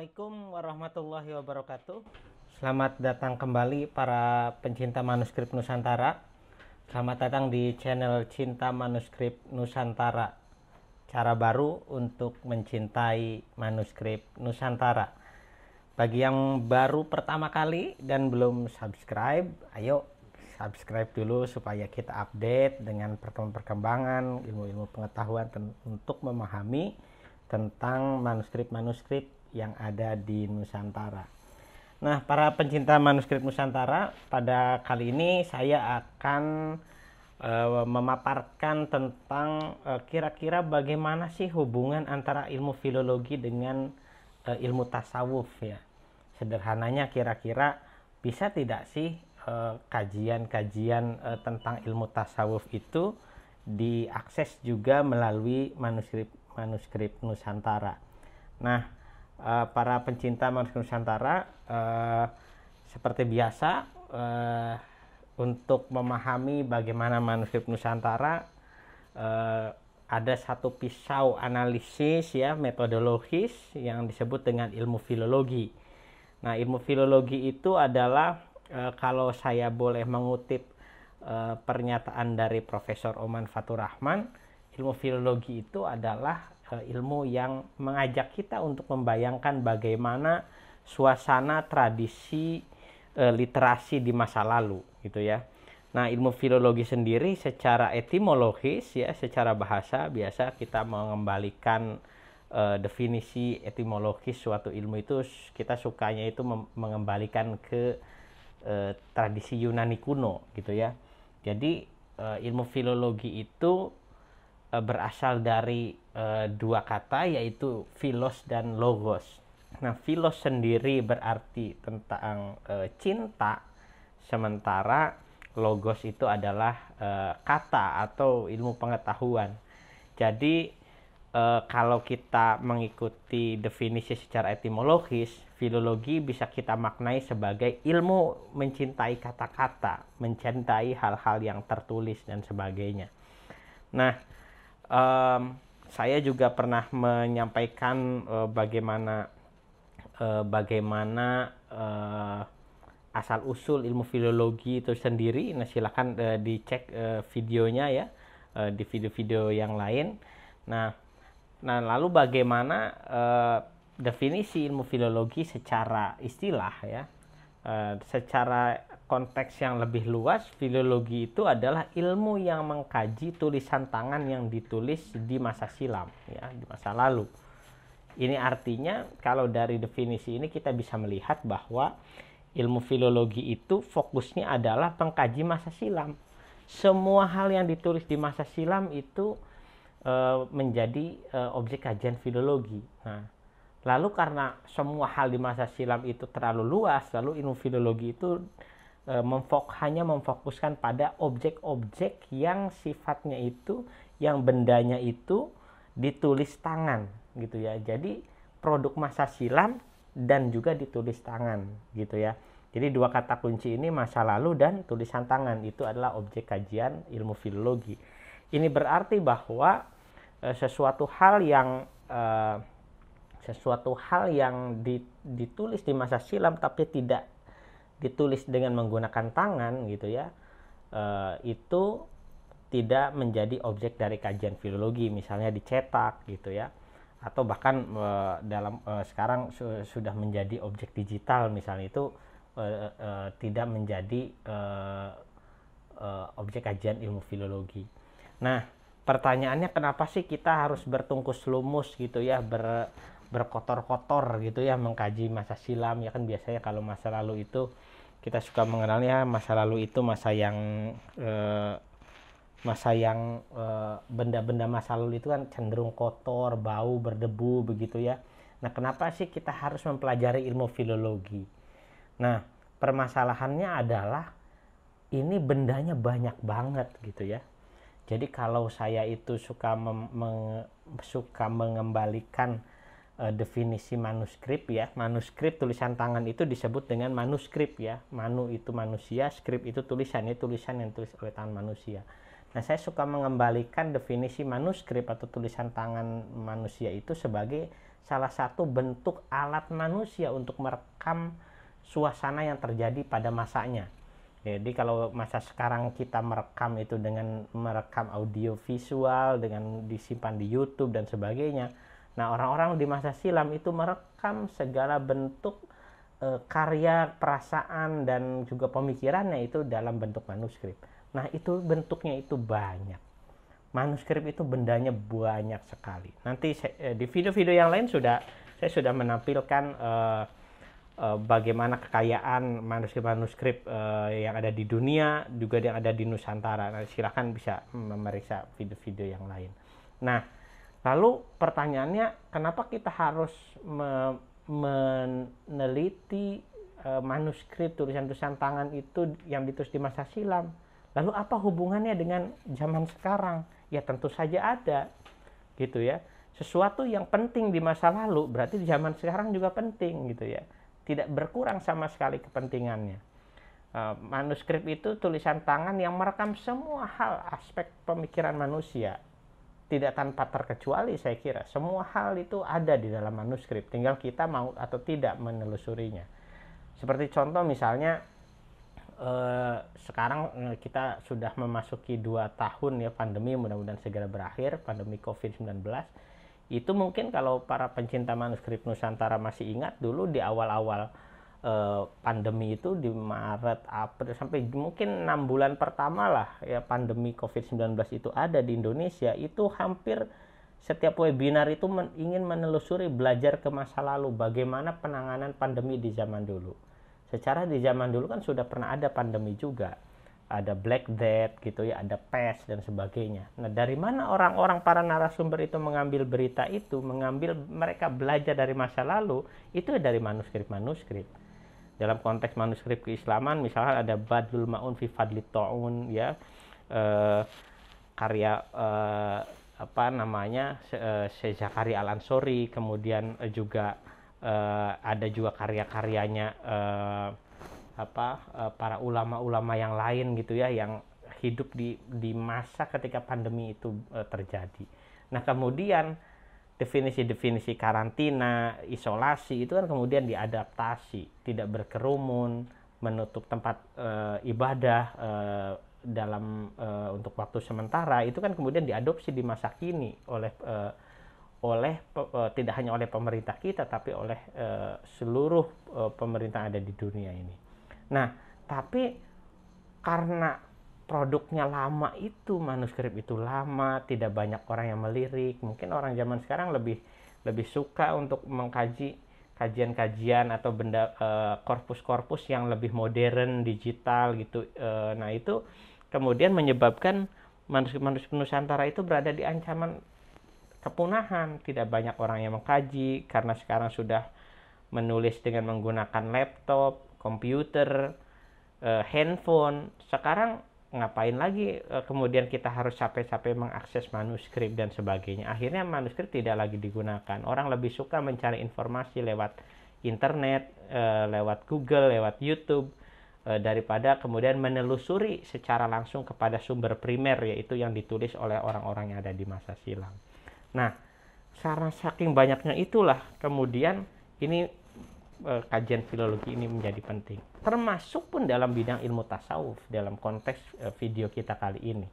Assalamualaikum warahmatullahi wabarakatuh. Selamat datang kembali para pencinta manuskrip Nusantara. Selamat datang di channel Cinta Manuskrip Nusantara. Cara baru untuk mencintai manuskrip Nusantara. Bagi yang baru pertama kali dan belum subscribe, ayo subscribe dulu supaya kita update dengan perkembangan ilmu-ilmu pengetahuan untuk memahami tentang manuskrip-manuskrip yang ada di Nusantara. Nah, para pencinta manuskrip Nusantara, pada kali ini saya akan uh, memaparkan tentang kira eh, kira-kira bagaimana sih hubungan antara ilmu filologi dengan uh, ilmu tasawuf ya. Sederhananya kira-kira bisa tidak sih kajian-kajian tentang ilmu tasawuf itu diakses juga melalui manuskrip manuskrip Nusantara. Nah, uh, para pencinta Manusia Nusantara uh, seperti biasa uh, untuk memahami bagaimana manuskrip Nusantara uh, ada satu pisau analisis ya metodologis yang disebut dengan ilmu filologi. Nah, ilmu filologi itu adalah e, kalau saya boleh mengutip e, pernyataan dari Profesor Oman Rahman, ilmu filologi itu adalah Eh, ilmu yang mengajak kita untuk membayangkan bagaimana suasana tradisi eh, literasi di masa lalu gitu ya. Nah, ilmu filologi sendiri secara etimologis ya, secara bahasa biasa kita mengembalikan uh, definisi etimologis suatu ilmu itu kita sukanya itu mengembalikan ke uh, tradisi Yunani kuno gitu ya. Jadi uh, ilmu filologi itu E, berasal dari uh, dua kata yaitu philos dan logos. Nah, philos sendiri berarti tentang uh, cinta, sementara logos itu adalah uh, kata atau ilmu pengetahuan. Jadi uh, kalau kita mengikuti definisi secara etimologis, filologi bisa kita maknai sebagai ilmu mencintai kata-kata, mencintai hal-hal yang tertulis dan sebagainya. Nah, um, saya juga pernah menyampaikan uh, bagaimana uh, bagaimana uh, asal usul ilmu filologi itu sendiri. Nah, silakan uh, dicek uh, videonya ya uh, di video-video yang lain. Nah, nah lalu bagaimana uh, definisi ilmu filologi secara istilah ya, uh, secara konteks yang lebih luas, filologi itu adalah ilmu yang mengkaji tulisan tangan yang ditulis di masa silam, ya, di masa lalu. Ini artinya kalau dari definisi ini kita bisa melihat bahwa ilmu filologi itu fokusnya adalah pengkaji masa silam. Semua hal yang ditulis di masa silam itu e, menjadi e, objek kajian filologi. Nah, lalu karena semua hal di masa silam itu terlalu luas, lalu ilmu filologi itu E, memfok hanya memfokuskan pada objek-objek yang sifatnya itu yang bendanya itu ditulis tangan gitu ya jadi produk masa silam dan juga ditulis tangan gitu ya jadi dua kata kunci ini masa lalu dan tulisan tangan itu adalah objek kajian ilmu filologi ini berarti bahwa e, sesuatu hal yang e, sesuatu hal yang ditulis di masa silam tapi tidak ditulis dengan menggunakan tangan gitu ya uh, itu tidak menjadi objek dari kajian filologi misalnya dicetak gitu ya atau bahkan e, dalam e, sekarang su sudah menjadi objek digital misalnya itu e, e, tidak menjadi e, e, objek kajian ilmu filologi. Nah, pertanyaannya kenapa sih kita harus bertungkus lumus gitu ya, ber berkotor-kotor gitu ya mengkaji masa silam ya kan biasanya kalau masa lalu itu kita suka mengenalnya masa lalu itu masa yang eh, masa yang eh, benda-benda masa lalu itu kan cenderung kotor, bau, berdebu begitu ya. Nah, kenapa sih kita harus mempelajari ilmu filologi? Nah, permasalahannya adalah ini bendanya banyak banget gitu ya. Jadi kalau saya itu suka mem, meng, suka mengembalikan uh, definisi manuskrip ya. Manuskrip tulisan tangan itu disebut dengan manuskrip ya. Manu itu manusia, skrip itu tulisan, ya tulisan yang tulis oleh tangan manusia. Nah, saya suka mengembalikan definisi manuskrip atau tulisan tangan manusia itu sebagai salah satu bentuk alat manusia untuk merekam suasana yang terjadi pada masanya. Ya, jadi kalau masa sekarang kita merekam itu dengan merekam audio visual dengan disimpan di YouTube dan sebagainya, Nah, orang-orang di masa silam itu merekam segala bentuk e, karya, perasaan dan juga pemikirannya itu dalam bentuk manuskrip. Nah, itu bentuknya itu banyak. Manuskrip itu bendanya banyak sekali. Nanti saya, eh, di video-video yang lain sudah saya sudah menampilkan e, e, bagaimana kekayaan manuskrip-manuskrip e, yang ada di dunia juga yang ada di Nusantara. Nah, silahkan bisa memeriksa video-video yang lain. Nah, Lalu pertanyaannya, kenapa kita harus me meneliti e, manuskrip tulisan-tulisan tangan itu yang ditulis di masa silam? Lalu apa hubungannya dengan zaman sekarang? Ya tentu saja ada, gitu ya. Sesuatu yang penting di masa lalu berarti di zaman sekarang juga penting, gitu ya. Tidak berkurang sama sekali kepentingannya. E, manuskrip itu tulisan tangan yang merekam semua hal aspek pemikiran manusia tidak tanpa terkecuali saya kira semua hal itu ada di dalam manuskrip tinggal kita mau atau tidak menelusurinya seperti contoh misalnya eh, sekarang eh, kita sudah memasuki dua tahun ya pandemi mudah-mudahan segera berakhir pandemi COVID-19 itu mungkin kalau para pencinta manuskrip Nusantara masih ingat dulu di awal-awal Eh, pandemi itu di Maret, April sampai mungkin enam bulan pertama lah ya pandemi COVID-19 itu ada di Indonesia itu hampir setiap webinar itu men ingin menelusuri belajar ke masa lalu bagaimana penanganan pandemi di zaman dulu. Secara di zaman dulu kan sudah pernah ada pandemi juga. Ada Black Death gitu ya, ada pest dan sebagainya. Nah, dari mana orang-orang para narasumber itu mengambil berita itu, mengambil mereka belajar dari masa lalu, itu dari manuskrip-manuskrip dalam konteks manuskrip keislaman misalnya ada Badul Maun fi Fadli Taun ya eh, karya eh, apa namanya Syekh eh, Zakaria Al Ansori kemudian eh, juga eh, ada juga karya-karyanya eh, apa eh, para ulama-ulama yang lain gitu ya yang hidup di di masa ketika pandemi itu eh, terjadi. Nah, kemudian definisi-definisi karantina, isolasi itu kan kemudian diadaptasi, tidak berkerumun, menutup tempat e, ibadah e, dalam e, untuk waktu sementara itu kan kemudian diadopsi di masa kini oleh e, oleh e, tidak hanya oleh pemerintah kita tapi oleh e, seluruh e, pemerintah ada di dunia ini. Nah, tapi karena produknya lama itu manuskrip itu lama tidak banyak orang yang melirik mungkin orang zaman sekarang lebih lebih suka untuk mengkaji kajian-kajian atau benda eh, korpus-korpus uh, yang lebih modern digital gitu uh, nah itu kemudian menyebabkan manuskrip-manuskrip Nusantara itu berada di ancaman kepunahan tidak banyak orang yang mengkaji karena sekarang sudah menulis dengan menggunakan laptop komputer uh, handphone sekarang ngapain lagi e, kemudian kita harus capek-capek mengakses manuskrip dan sebagainya akhirnya manuskrip tidak lagi digunakan orang lebih suka mencari informasi lewat internet e, lewat Google lewat YouTube e, daripada kemudian menelusuri secara langsung kepada sumber primer yaitu yang ditulis oleh orang-orang yang ada di masa silam nah karena saking banyaknya itulah kemudian ini Eh, kajian filologi ini menjadi penting. Termasuk pun dalam bidang ilmu tasawuf dalam konteks eh, video kita kali ini.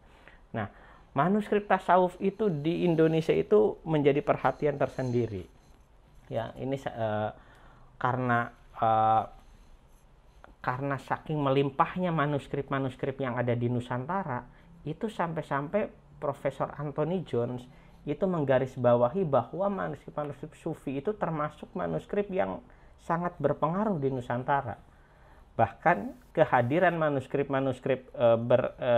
Nah, manuskrip tasawuf itu di Indonesia itu menjadi perhatian tersendiri. Ya, ini uh, karena uh, karena saking melimpahnya manuskrip-manuskrip yang ada di Nusantara, itu sampai-sampai Profesor Anthony Jones itu menggarisbawahi bahwa manuskrip-manuskrip sufi itu termasuk manuskrip yang sangat berpengaruh di Nusantara. Bahkan kehadiran manuskrip-manuskrip e, ber e,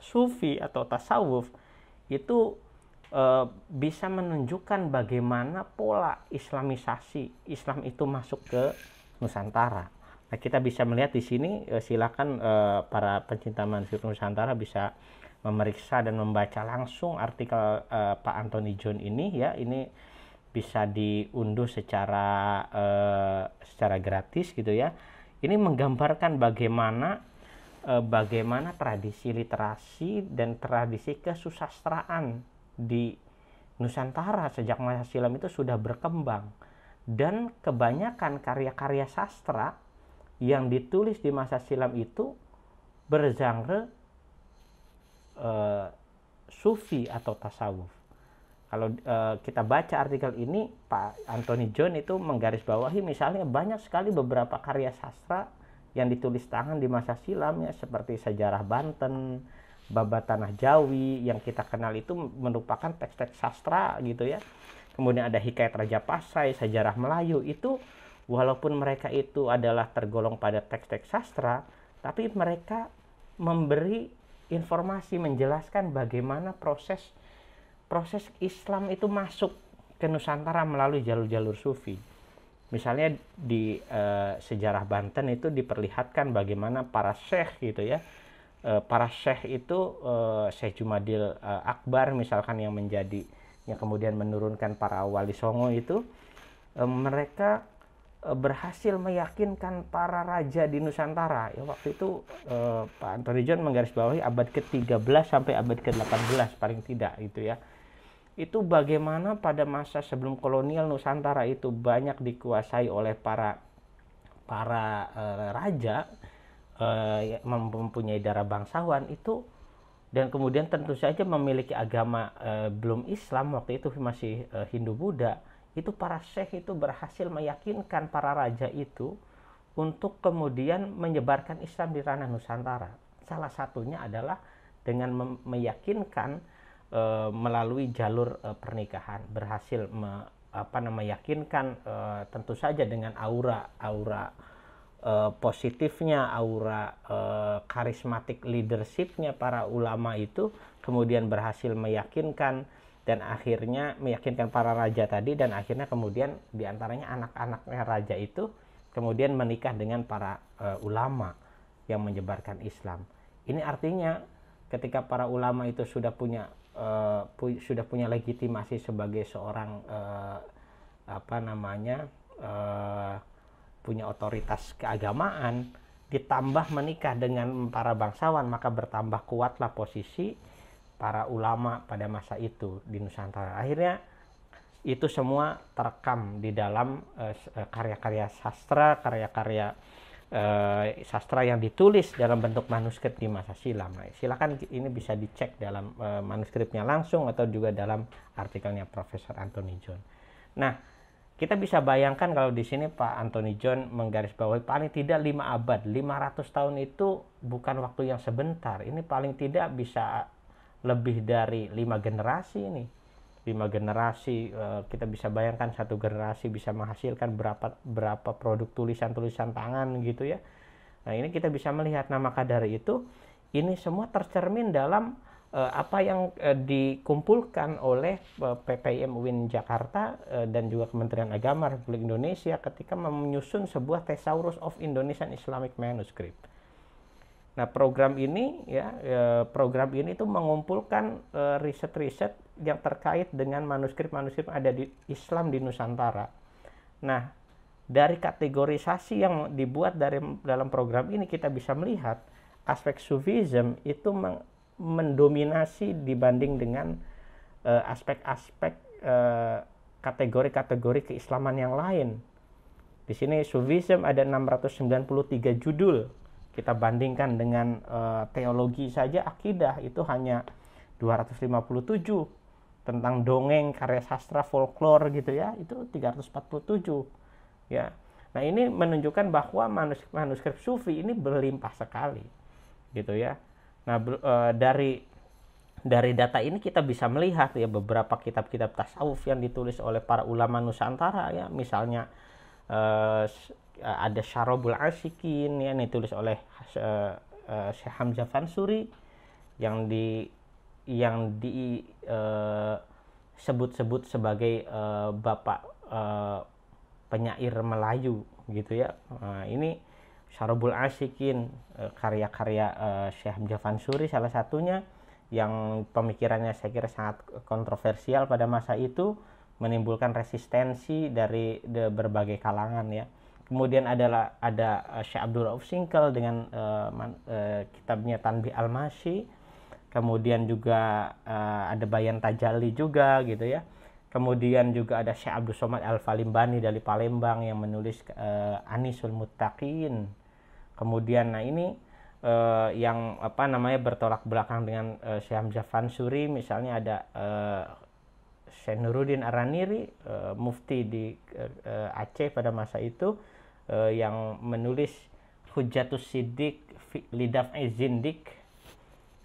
sufi atau tasawuf itu e, bisa menunjukkan bagaimana pola islamisasi Islam itu masuk ke Nusantara. Nah, kita bisa melihat di sini e, silakan e, para pencinta manuskrip Nusantara bisa memeriksa dan membaca langsung artikel e, Pak Anthony John ini ya. Ini bisa diunduh secara eh, secara gratis gitu ya. Ini menggambarkan bagaimana eh, bagaimana tradisi literasi dan tradisi kesusastraan di Nusantara sejak masa silam itu sudah berkembang dan kebanyakan karya-karya sastra yang ditulis di masa silam itu bergenre eh, sufi atau tasawuf kalau uh, kita baca artikel ini Pak Anthony John itu menggarisbawahi misalnya banyak sekali beberapa karya sastra yang ditulis tangan di masa silam ya seperti sejarah Banten, Babat Tanah Jawi yang kita kenal itu merupakan teks-teks sastra gitu ya. Kemudian ada Hikayat Raja Pasai, Sejarah Melayu itu walaupun mereka itu adalah tergolong pada teks-teks sastra tapi mereka memberi informasi menjelaskan bagaimana proses proses Islam itu masuk ke Nusantara melalui jalur-jalur sufi. Misalnya di e, sejarah Banten itu diperlihatkan bagaimana para syekh gitu ya. E, para syekh itu e, Syekh Jumadil e, Akbar misalkan yang menjadi yang kemudian menurunkan para wali songo itu e, mereka berhasil meyakinkan para raja di Nusantara. Ya waktu itu e, Pak Antoni John menggarisbawahi abad ke-13 sampai abad ke-18 paling tidak gitu ya itu bagaimana pada masa sebelum kolonial Nusantara itu banyak dikuasai oleh para para e, raja e, mempunyai darah bangsawan itu dan kemudian tentu saja memiliki agama e, belum Islam waktu itu masih e, Hindu Buddha itu para syekh itu berhasil meyakinkan para raja itu untuk kemudian menyebarkan Islam di ranah Nusantara salah satunya adalah dengan meyakinkan e, melalui jalur e, pernikahan berhasil me, apa namanya meyakinkan e, tentu saja dengan aura aura e, positifnya aura e, karismatik leadershipnya para ulama itu kemudian berhasil meyakinkan dan akhirnya meyakinkan para raja tadi dan akhirnya kemudian diantaranya anak-anaknya raja itu kemudian menikah dengan para e, ulama yang menyebarkan Islam. Ini artinya ketika para ulama itu sudah punya uh, pu sudah punya legitimasi sebagai seorang uh, apa namanya uh, punya otoritas keagamaan ditambah menikah dengan para bangsawan maka bertambah kuatlah posisi para ulama pada masa itu di Nusantara akhirnya itu semua terekam di dalam karya-karya uh, sastra karya-karya Eh, sastra yang ditulis dalam bentuk manuskrip di masa silam. Nah, silakan ini bisa dicek dalam e, manuskripnya langsung atau juga dalam artikelnya Profesor Anthony John. Nah, kita bisa bayangkan kalau di sini Pak Anthony John menggarisbawahi paling tidak 5 abad, 500 tahun itu bukan waktu yang sebentar. Ini paling tidak bisa lebih dari lima generasi ini lima generasi eh, kita bisa bayangkan satu generasi bisa menghasilkan berapa berapa produk tulisan-tulisan tangan gitu ya nah ini kita bisa melihat nama kadar itu ini semua tercermin dalam eh, apa yang eh, dikumpulkan oleh PPM Win Jakarta dan juga Kementerian Agama Republik Indonesia ketika menyusun sebuah Thesaurus of Indonesian Islamic Manuscript. Nah, program ini ya program ini itu mengumpulkan riset-riset yang terkait dengan manuskrip-manuskrip ada di Islam di Nusantara. Nah, dari kategorisasi yang dibuat dari dalam program ini kita bisa melihat aspek sufism itu mendominasi dibanding dengan eh, aspek-aspek uh, eh, kategori kategori-kategori keislaman yang lain. Di sini sufism ada 693 judul. Kita bandingkan dengan uh, teologi saja akidah itu hanya 257 tentang dongeng, karya sastra, folklore gitu ya, itu 347. Ya. Nah, ini menunjukkan bahwa manuskrip, manuskrip sufi ini berlimpah sekali. Gitu ya. Nah, e, dari dari data ini kita bisa melihat ya beberapa kitab-kitab tasawuf yang ditulis oleh para ulama Nusantara ya, misalnya e, e ada Syarobul ya, yang ditulis oleh e, e, Syekh Hamzah Fansuri yang di yang disebut-sebut eh, uh, sebagai uh, bapak uh, penyair Melayu gitu ya. Nah, ini Syarobul Asyikin karya-karya uh, Syekh Javan Suri salah satunya yang pemikirannya saya kira sangat kontroversial pada masa itu menimbulkan resistensi dari de berbagai kalangan ya. Kemudian adalah ada Syekh Abdul Rauf Singkel dengan uh, man, uh, kitabnya Tanbi Al-Masyi kemudian juga uh, ada Bayan Tajali juga gitu ya kemudian juga ada Syekh Abdul Somad Al Falimbani dari Palembang yang menulis uh, Anisul Mutakin. kemudian nah ini uh, yang apa namanya bertolak belakang dengan uh, Syekh Hamzah Fansuri misalnya ada uh, Syekh Nuruddin Araniri uh, mufti di uh, Aceh pada masa itu uh, yang menulis Hujatus Sidik Lidaf Zindik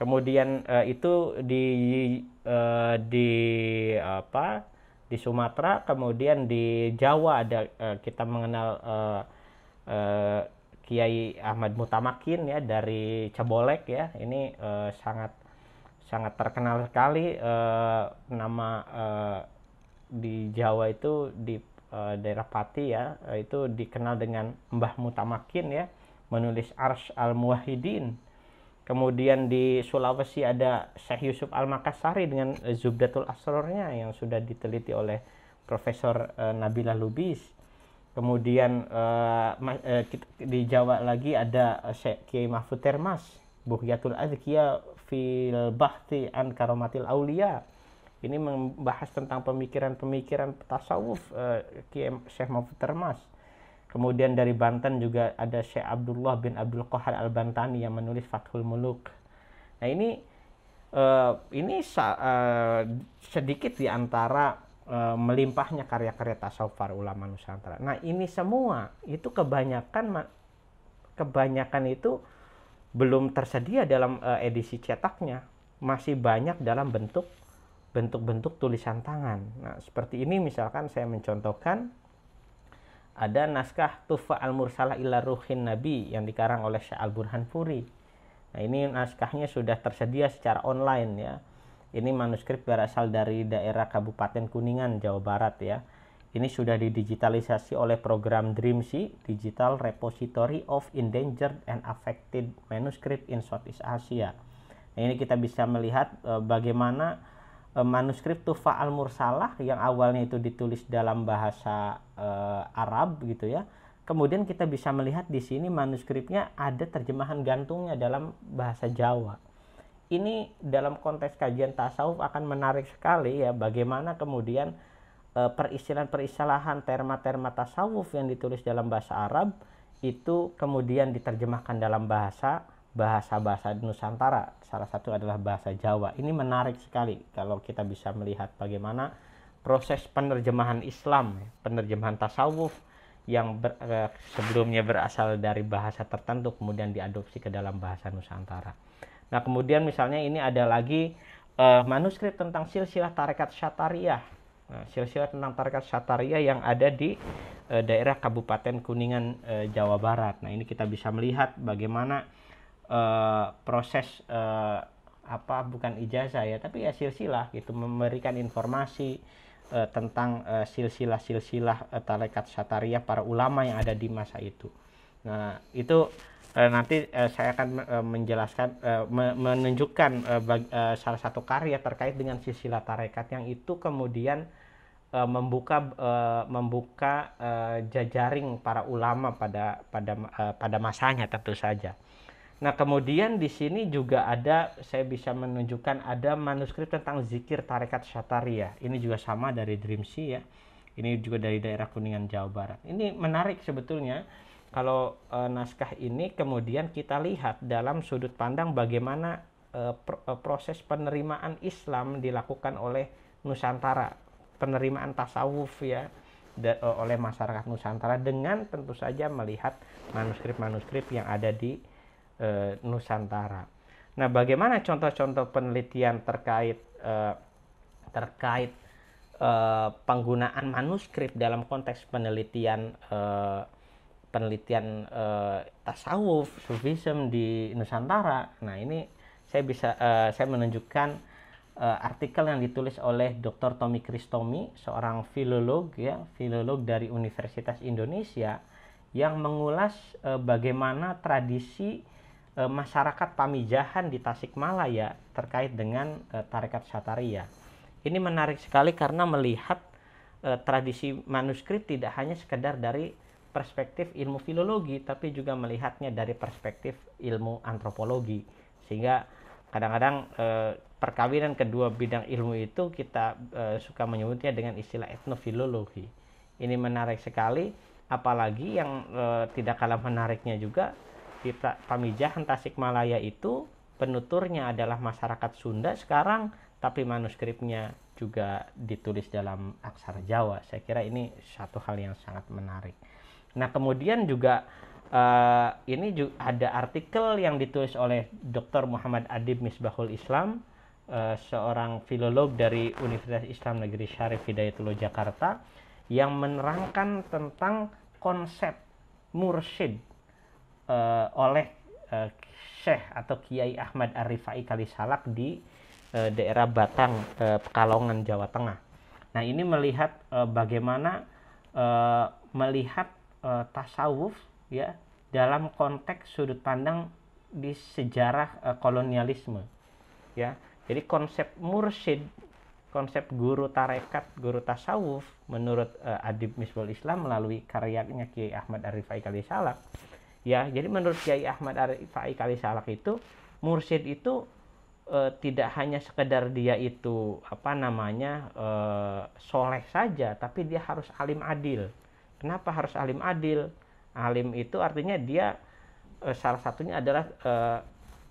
kemudian uh, itu di uh, di apa di Sumatera kemudian di Jawa ada uh, kita mengenal uh, uh, Kiai Ahmad Mutamakin ya dari Cebolek ya ini uh, sangat sangat terkenal sekali uh, nama uh, di Jawa itu di uh, daerah Pati ya itu dikenal dengan Mbah Mutamakin ya menulis Ars al Muahidin. Kemudian di Sulawesi ada Syekh Yusuf Al-Makassari dengan Zubdatul Asrornya yang sudah diteliti oleh Profesor uh, Nabila Lubis. Kemudian uh, di Jawa lagi ada Syekh Kiai Mahfud Termas, Buhyatul Azkiya fil Bahti an Karomatil Aulia. Ini membahas tentang pemikiran-pemikiran tasawuf Kiai Syekh Mahfud Termas Kemudian dari Banten juga ada Syekh Abdullah bin Abdul Qahar Al-Bantani yang menulis Fathul Muluk. Nah, ini uh, ini uh, sedikit di antara uh, melimpahnya karya-karya tasawuf para ulama Nusantara. Nah, ini semua itu kebanyakan kebanyakan itu belum tersedia dalam uh, edisi cetaknya, masih banyak dalam bentuk bentuk-bentuk tulisan tangan. Nah, seperti ini misalkan saya mencontohkan ada naskah Tufa al-Mursalah ila Ruhin Nabi yang dikarang oleh Syekh Al-Burhan Furi. Nah, ini naskahnya sudah tersedia secara online ya. Ini manuskrip berasal dari daerah Kabupaten Kuningan, Jawa Barat ya. Ini sudah didigitalisasi oleh program DREAMSI, Digital Repository of Endangered and Affected Manuscript in Southeast Asia. Nah, ini kita bisa melihat uh, bagaimana Eh, manuskrip Tufa al Mursalah yang awalnya itu ditulis dalam bahasa eh, Arab gitu ya. Kemudian kita bisa melihat di sini manuskripnya ada terjemahan gantungnya dalam bahasa Jawa. Ini dalam konteks kajian tasawuf akan menarik sekali ya bagaimana kemudian peristilan eh, peristilahan terma-terma tasawuf yang ditulis dalam bahasa Arab itu kemudian diterjemahkan dalam bahasa bahasa-bahasa Nusantara. Salah satu adalah bahasa Jawa. Ini menarik sekali kalau kita bisa melihat bagaimana proses penerjemahan Islam, penerjemahan tasawuf yang ber, eh, sebelumnya berasal dari bahasa tertentu kemudian diadopsi ke dalam bahasa Nusantara. Nah, kemudian misalnya ini ada lagi eh, manuskrip tentang silsilah tarekat Syatariyah. Nah, silsilah tentang tarekat Syatariyah yang ada di eh, daerah Kabupaten Kuningan eh, Jawa Barat. Nah, ini kita bisa melihat bagaimana Eh, proses uh, apa bukan ijazah ya tapi ya silsilah gitu memberikan informasi uh, tentang uh, silsilah-silsilah uh, tarekat sataria para ulama yang ada di masa itu. Nah, itu uh, nanti uh, saya akan uh, menjelaskan uh, me menunjukkan uh, uh, salah satu karya terkait dengan silsilah tarekat yang itu kemudian membuka uh, membuka uh, jajaring para ulama pada pada uh, pada masanya tentu saja. Nah, kemudian di sini juga ada saya bisa menunjukkan ada manuskrip tentang zikir tarekat syataria. Ya. Ini juga sama dari Dreamsi ya. Ini juga dari daerah Kuningan Jawa Barat. Ini menarik sebetulnya kalau e, naskah ini kemudian kita lihat dalam sudut pandang bagaimana e, proses penerimaan Islam dilakukan oleh Nusantara, penerimaan tasawuf ya oleh masyarakat Nusantara dengan tentu saja melihat manuskrip-manuskrip yang ada di e, Nusantara. Nah, bagaimana contoh-contoh penelitian terkait e, terkait e, penggunaan manuskrip dalam konteks penelitian e, penelitian e, tasawuf, sufism di Nusantara? Nah, ini saya bisa e, saya menunjukkan e, artikel yang ditulis oleh Dr. Tommy Kristomi, seorang filolog ya, filolog dari Universitas Indonesia yang mengulas e, bagaimana tradisi e, masyarakat Pamijahan di Tasikmalaya terkait dengan e, tarekat Syataria. Ini menarik sekali karena melihat e, tradisi manuskrip tidak hanya sekedar dari perspektif ilmu filologi tapi juga melihatnya dari perspektif ilmu antropologi. Sehingga kadang-kadang e, perkawinan kedua bidang ilmu itu kita e, suka menyebutnya dengan istilah etnofilologi. Ini menarik sekali apalagi yang e, tidak kalah menariknya juga di Pamijahan Tasikmalaya itu penuturnya adalah masyarakat Sunda sekarang tapi manuskripnya juga ditulis dalam aksara Jawa. Saya kira ini satu hal yang sangat menarik. Nah, kemudian juga uh, ini juga ada artikel yang ditulis oleh Dr. Muhammad Adib Misbahul Islam, uh, seorang filolog dari Universitas Islam Negeri Syarif Hidayatullah Jakarta yang menerangkan tentang konsep mursyid uh, oleh uh, Syekh atau Kiai Ahmad Arifai Kalisalak di uh, daerah Batang, uh, Pekalongan, Jawa Tengah. Nah ini melihat uh, bagaimana uh, melihat uh, tasawuf ya dalam konteks sudut pandang di sejarah uh, kolonialisme ya jadi konsep mursyid konsep guru tarekat guru tasawuf menurut uh, Adib Misbul Islam melalui karyanya Kiai Ahmad Arifai Kalisalak ya jadi menurut Kiai Ahmad Arifai Kali Salak itu mursyid itu e, tidak hanya sekedar dia itu apa namanya e, soleh saja tapi dia harus alim adil kenapa harus alim adil alim itu artinya dia e, salah satunya adalah e,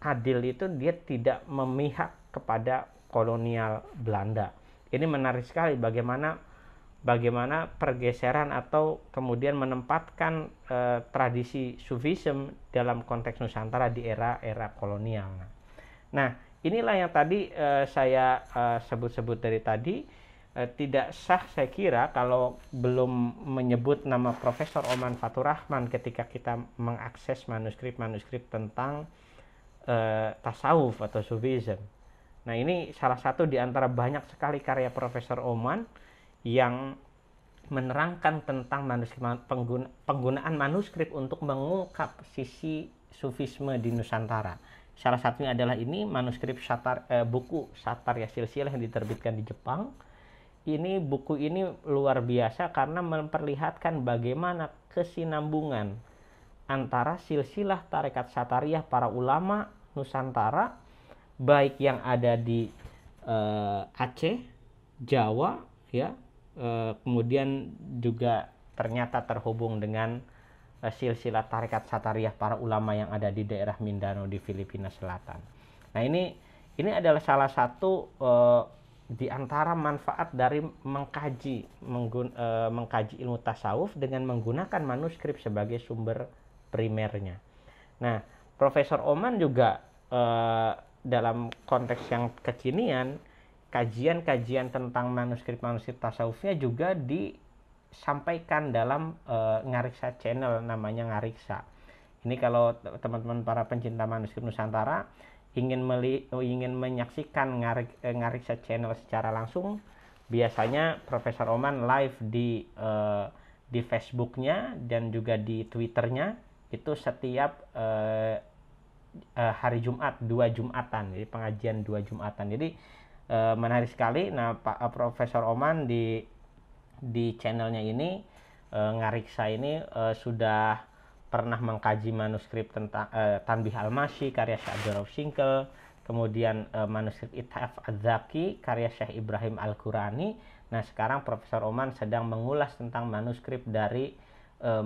adil itu dia tidak memihak kepada kolonial Belanda ini menarik sekali bagaimana bagaimana pergeseran atau kemudian menempatkan eh, tradisi sufism dalam konteks Nusantara di era-era kolonial. Nah, inilah yang tadi eh, saya eh, sebut-sebut eh, dari tadi eh, tidak sah saya kira kalau belum menyebut nama Profesor Oman Faturahman ketika kita mengakses manuskrip-manuskrip tentang eh, tasawuf atau sufism. Nah, ini salah satu di antara banyak sekali karya Profesor Oman yang menerangkan tentang manuskrip, pengguna, penggunaan manuskrip untuk mengungkap sisi sufisme di Nusantara. Salah satunya adalah ini manuskrip satar, eh, buku Sataria Silsilah yang diterbitkan di Jepang. Ini buku ini luar biasa karena memperlihatkan bagaimana kesinambungan antara silsilah tarekat satariah para ulama Nusantara baik yang ada di eh, Aceh, Jawa, ya, Eh, kemudian juga ternyata terhubung dengan eh, silsilah tarikat satariah para ulama yang ada di daerah Mindanao di Filipina Selatan. Nah ini ini adalah salah satu uh, di antara manfaat dari mengkaji menggun, e, mengkaji ilmu tasawuf dengan menggunakan manuskrip sebagai sumber primernya. Nah, Profesor Oman juga e, dalam konteks yang kekinian kajian-kajian tentang manuskrip-manuskrip tasawufnya juga disampaikan dalam uh, Ngariksa Channel namanya Ngariksa. Ini kalau teman-teman para pencinta manuskrip Nusantara ingin meli oh, ingin menyaksikan Ngarik eh, Ngariksa Channel secara langsung, biasanya Profesor Oman live di uh, di Facebooknya dan juga di Twitternya itu setiap uh, uh, hari Jumat dua Jumatan, jadi pengajian dua Jumatan. Jadi Eh, menarik sekali. Nah, Pak eh, Profesor Oman di di channelnya ini e, Ngariksa ini e, sudah pernah mengkaji manuskrip tentang e, Tanbih Al-Masyi karya Syekh Abdurrahman Singkel, kemudian e, manuskrip Ithaf Adzaki karya Syekh Ibrahim Al-Qurani. Nah, sekarang Profesor Oman sedang mengulas tentang manuskrip dari uh,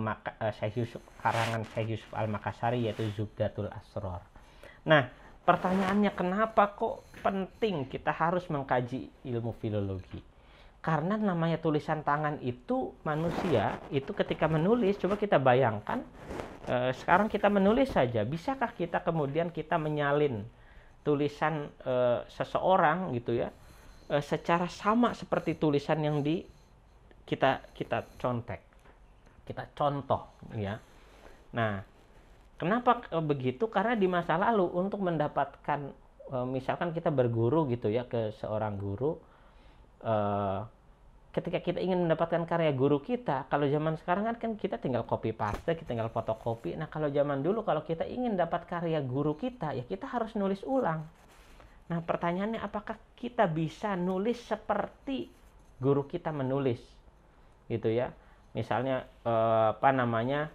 Syekh Yusuf karangan Syekh Yusuf Al Makassari yaitu Zubdatul Asror. Nah, pertanyaannya kenapa kok penting kita harus mengkaji ilmu filologi. Karena namanya tulisan tangan itu manusia itu ketika menulis coba kita bayangkan eh, sekarang kita menulis saja bisakah kita kemudian kita menyalin tulisan eh, seseorang gitu ya eh, secara sama seperti tulisan yang di kita kita contek kita contoh ya. Nah, Kenapa eh, begitu? Karena di masa lalu untuk mendapatkan Eh, misalkan kita berguru gitu ya ke seorang guru uh, ketika kita ingin mendapatkan karya guru kita, kalau zaman sekarang kan, kan, kita tinggal copy paste, kita tinggal fotokopi. Nah, kalau zaman dulu kalau kita ingin dapat karya guru kita, ya kita harus nulis ulang. Nah, pertanyaannya apakah kita bisa nulis seperti guru kita menulis? Gitu ya. Misalnya uh, apa namanya?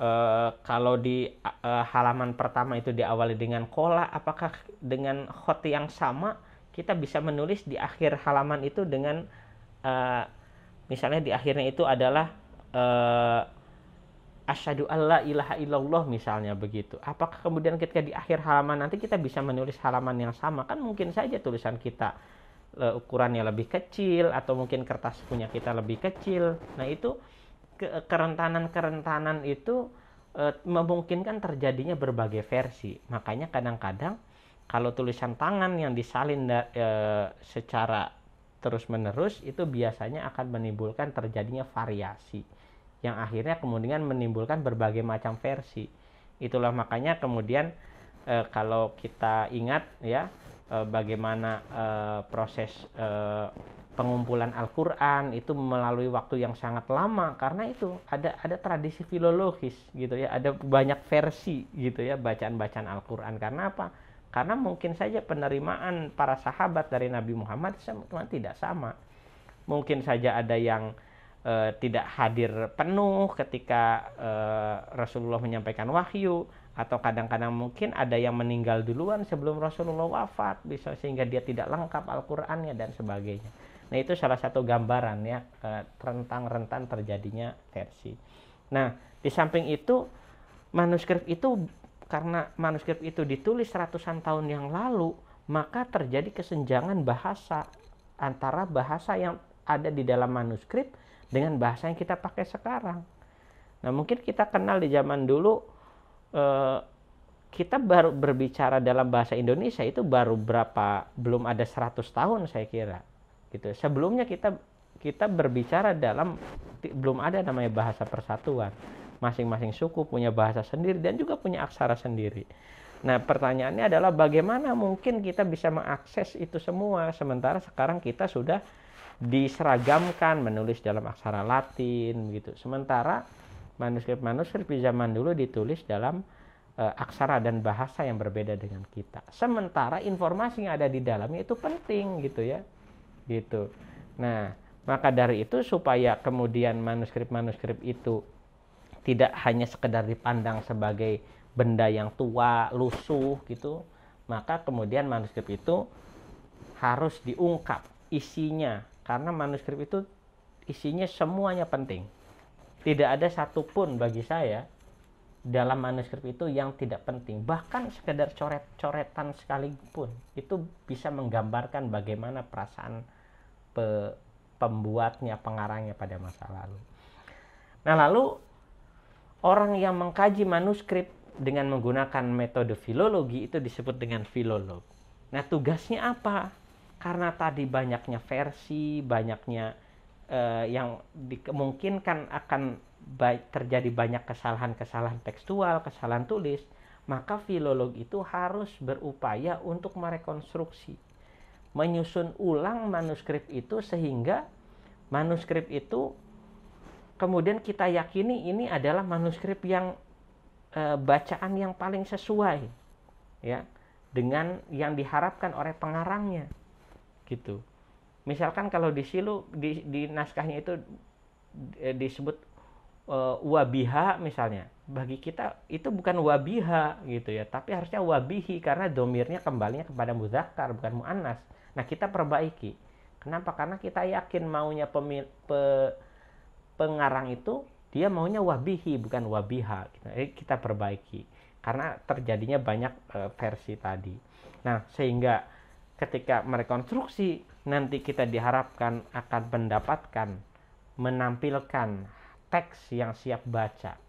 Eh, kalau di uh, halaman pertama itu diawali dengan kola, apakah dengan hot yang sama kita bisa menulis di akhir halaman itu dengan uh, misalnya di akhirnya itu adalah uh, asyhadu alla ilaha illallah misalnya begitu. Apakah kemudian ketika di akhir halaman nanti kita bisa menulis halaman yang sama? Kan mungkin saja tulisan kita ukurannya lebih kecil atau mungkin kertas punya kita lebih kecil. Nah, itu kerentanan-kerentanan itu e, memungkinkan terjadinya berbagai versi. Makanya kadang-kadang kalau tulisan tangan yang disalin e, secara terus-menerus itu biasanya akan menimbulkan terjadinya variasi yang akhirnya kemudian menimbulkan berbagai macam versi. Itulah makanya kemudian e, kalau kita ingat ya e, bagaimana e, proses e, pengumpulan Al-Qur'an itu melalui waktu yang sangat lama karena itu ada ada tradisi filologis gitu ya, ada banyak versi gitu ya bacaan-bacaan Al-Qur'an. Karena apa? Karena mungkin saja penerimaan para sahabat dari Nabi Muhammad sama tidak sama. Mungkin saja ada yang e, tidak hadir penuh ketika e, Rasulullah menyampaikan wahyu atau kadang-kadang mungkin ada yang meninggal duluan sebelum Rasulullah wafat bisa sehingga dia tidak lengkap Al-Qur'annya dan sebagainya. Nah itu salah satu gambaran ya tentang eh, rentan terjadinya versi. Nah di samping itu manuskrip itu karena manuskrip itu ditulis ratusan tahun yang lalu maka terjadi kesenjangan bahasa antara bahasa yang ada di dalam manuskrip dengan bahasa yang kita pakai sekarang. Nah mungkin kita kenal di zaman dulu eh, kita baru berbicara dalam bahasa Indonesia itu baru berapa belum ada 100 tahun saya kira gitu sebelumnya kita kita berbicara dalam belum ada namanya bahasa persatuan masing-masing suku punya bahasa sendiri dan juga punya aksara sendiri nah pertanyaannya adalah bagaimana mungkin kita bisa mengakses itu semua sementara sekarang kita sudah diseragamkan menulis dalam aksara Latin gitu sementara manuskrip-manuskrip di zaman dulu ditulis dalam e, aksara dan bahasa yang berbeda dengan kita. Sementara informasi yang ada di dalamnya itu penting gitu ya gitu. Nah, maka dari itu supaya kemudian manuskrip-manuskrip itu tidak hanya sekedar dipandang sebagai benda yang tua, lusuh gitu, maka kemudian manuskrip itu harus diungkap isinya karena manuskrip itu isinya semuanya penting. Tidak ada satupun bagi saya dalam manuskrip itu yang tidak penting. Bahkan sekedar coret-coretan sekalipun itu bisa menggambarkan bagaimana perasaan pe, pembuatnya, pengarangnya pada masa lalu. Nah, lalu orang yang mengkaji manuskrip dengan menggunakan metode filologi itu disebut dengan filolog. Nah, tugasnya apa? Karena tadi banyaknya versi, banyaknya eh, yang dimungkinkan akan ba terjadi banyak kesalahan-kesalahan tekstual, kesalahan tulis, maka filolog itu harus berupaya untuk merekonstruksi menyusun ulang manuskrip itu sehingga manuskrip itu kemudian kita yakini ini adalah manuskrip yang e, bacaan yang paling sesuai ya dengan yang diharapkan oleh pengarangnya gitu misalkan kalau di silu di, di naskahnya itu e, disebut e, wabiha misalnya bagi kita itu bukan wabiha gitu ya tapi harusnya wabihi karena domirnya kembalinya kepada muzakkar bukan muannas Nah, kita perbaiki. Kenapa? Karena kita yakin maunya pemil, pe, pengarang itu dia maunya wabihi bukan wabiha. jadi eh, kita perbaiki karena terjadinya banyak e, versi tadi. Nah, sehingga ketika merekonstruksi nanti kita diharapkan akan mendapatkan menampilkan teks yang siap baca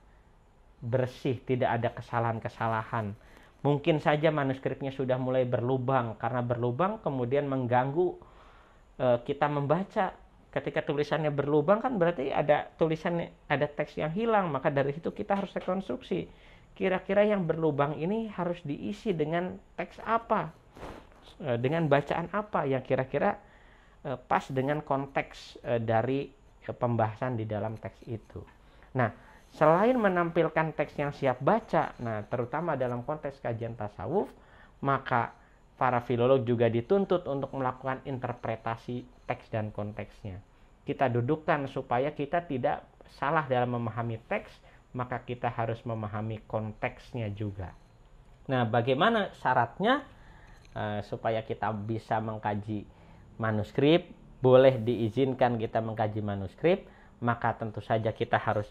bersih, tidak ada kesalahan-kesalahan Mungkin saja manuskripnya sudah mulai berlubang karena berlubang kemudian mengganggu e, kita membaca. Ketika tulisannya berlubang kan berarti ada tulisan ada teks yang hilang, maka dari itu kita harus rekonstruksi. Kira-kira yang berlubang ini harus diisi dengan teks apa? E, dengan bacaan apa yang kira-kira e, pas dengan konteks e, dari e, pembahasan di dalam teks itu. Nah, Selain menampilkan teks yang siap baca, nah terutama dalam konteks kajian tasawuf, maka para filolog juga dituntut untuk melakukan interpretasi teks dan konteksnya. Kita dudukkan supaya kita tidak salah dalam memahami teks, maka kita harus memahami konteksnya juga. Nah, bagaimana syaratnya uh, supaya kita bisa mengkaji manuskrip? Boleh diizinkan kita mengkaji manuskrip, maka tentu saja kita harus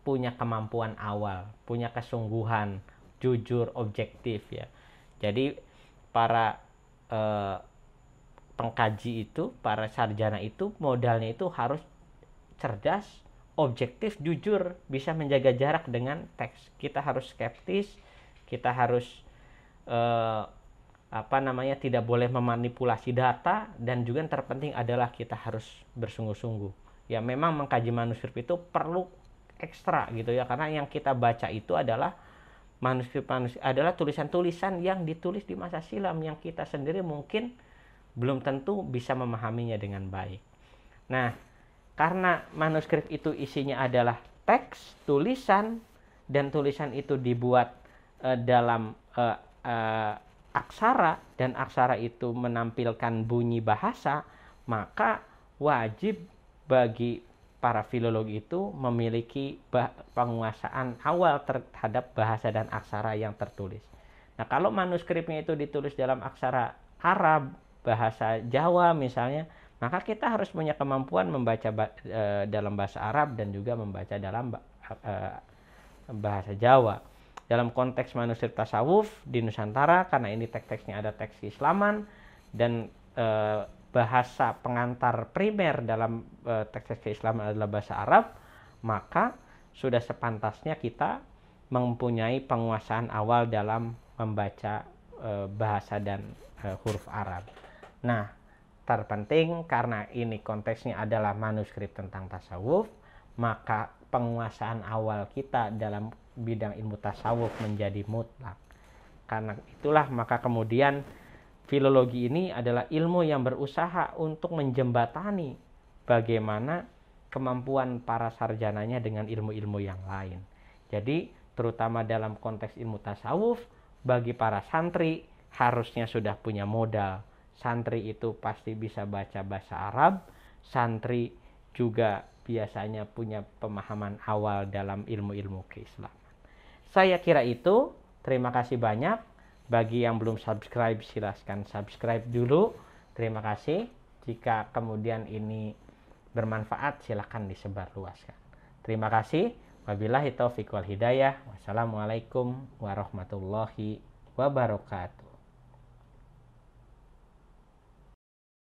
punya kemampuan awal, punya kesungguhan, jujur, objektif ya. Jadi para eh, pengkaji itu, para sarjana itu modalnya itu harus cerdas, objektif, jujur, bisa menjaga jarak dengan teks. Kita harus skeptis, kita harus eh, apa namanya tidak boleh memanipulasi data dan juga yang terpenting adalah kita harus bersungguh-sungguh. Ya memang mengkaji manuskrip itu perlu ekstra gitu ya karena yang kita baca itu adalah manuskrip manuskrip adalah tulisan-tulisan yang ditulis di masa silam yang kita sendiri mungkin belum tentu bisa memahaminya dengan baik. Nah, karena manuskrip itu isinya adalah teks, tulisan dan tulisan itu dibuat uh, dalam uh, uh, aksara dan aksara itu menampilkan bunyi bahasa, maka wajib bagi para filolog itu memiliki penguasaan awal terhadap bahasa dan aksara yang tertulis. Nah, kalau manuskripnya itu ditulis dalam aksara Arab, bahasa Jawa misalnya, maka kita harus punya kemampuan membaca e, dalam bahasa Arab dan juga membaca dalam e, bahasa Jawa. Dalam konteks manuskrip tasawuf di Nusantara, karena ini teks-teksnya ada teks Islaman dan e, bahasa pengantar primer dalam eh, teks-teks keislaman adalah bahasa Arab, maka sudah sepantasnya kita mempunyai penguasaan awal dalam membaca uh, bahasa dan uh, huruf Arab. Nah, terpenting karena ini konteksnya adalah manuskrip tentang tasawuf, maka penguasaan awal kita dalam bidang ilmu tasawuf menjadi mutlak. Karena itulah maka kemudian Filologi ini adalah ilmu yang berusaha untuk menjembatani bagaimana kemampuan para sarjananya dengan ilmu-ilmu yang lain. Jadi, terutama dalam konteks ilmu tasawuf, bagi para santri harusnya sudah punya modal. Santri itu pasti bisa baca bahasa Arab, santri juga biasanya punya pemahaman awal dalam ilmu-ilmu keislaman. Saya kira itu. Terima kasih banyak. Bagi yang belum subscribe, silahkan subscribe dulu. Terima kasih. Jika kemudian ini bermanfaat, silahkan disebarluaskan. Terima kasih. Wabillahi taufiq wal hidayah. Wassalamualaikum warahmatullahi wabarakatuh.